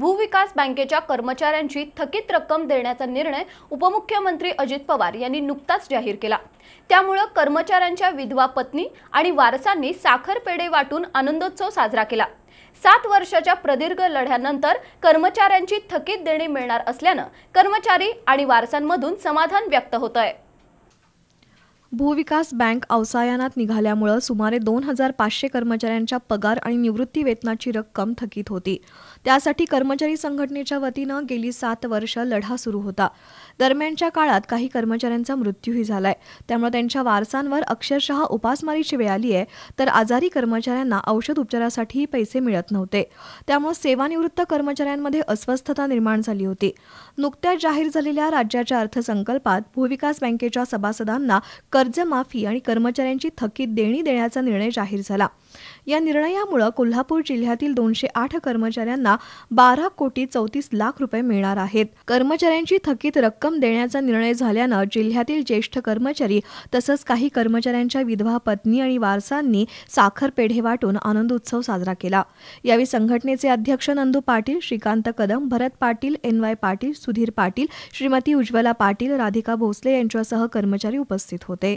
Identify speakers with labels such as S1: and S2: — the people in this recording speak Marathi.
S1: भूविकास बँकेच्या कर्मचाऱ्यांची थकीत रक्कम देण्याचा निर्णय उपमुख्यमंत्री अजित पवार यांनी नुकताच जाहीर केला त्यामुळं कर्मचाऱ्यांच्या विधवा पत्नी आणि वारसांनी साखरपेढे वाटून आनंदोत्सव साजरा केला सात वर्षाच्या प्रदीर्घ लढ्यानंतर कर्मचाऱ्यांची थकीत देणे मिळणार असल्यानं कर्मचारी आणि वारसांमधून
S2: समाधान व्यक्त होत आहे भूविकास बँक अवसायानात निघाल्यामुळे सुमारे दोन हजार पाचशे कर्मचाऱ्यांच्या पगार आणि निवृत्ती वेतनाची रक्कम थकीत होती त्यासाठी कर्मचारी संघटनेच्या वतीनं गेली सात वर्ष लढा सुरू होता दरम्यानच्या काळात काही कर्मचाऱ्यांचा मृत्यूही झालाय त्यामुळे त्यांच्या वारसांवर अक्षरशः उपासमारीची वेळ आली आहे तर आजारी कर्मचाऱ्यांना औषध उपचारासाठीही पैसे मिळत नव्हते त्यामुळे सेवानिवृत्त कर्मचाऱ्यांमध्ये अस्वस्थता निर्माण झाली होती नुकत्याच जाहीर झालेल्या राज्याच्या अर्थसंकल्पात भूविकास बँकेच्या सभासदांना कर्जमाफी आणि कर्मचाऱ्यांची थकीत देणी देण्याचा निर्णय जाहीर झाला या निर्णयामुळे कोल्हापूर जिल्ह्यातील दोनशे आठ कर्मचाऱ्यांना बारा कोटी चौतीस लाख रुपये मिळणार आहेत कर्मचाऱ्यांची थकीत रक्कम देण्याचा निर्णय झाल्यानं जिल्ह्यातील ज्येष्ठ कर्मचारी तसंच काही कर्मचाऱ्यांच्या विधवा पत्नी आणि वारसांनी साखर पेढे वाटून आनंदोत्सव साजरा केला यावेळी संघटनेचे अध्यक्ष नंदू पाटील श्रीकांत कदम भरत पाटील एन वाय पाटील सुधीर पाटील श्रीमती उज्ज्वला पाटील राधिका भोसले यांच्यासह कर्मचारी उपस्थित होते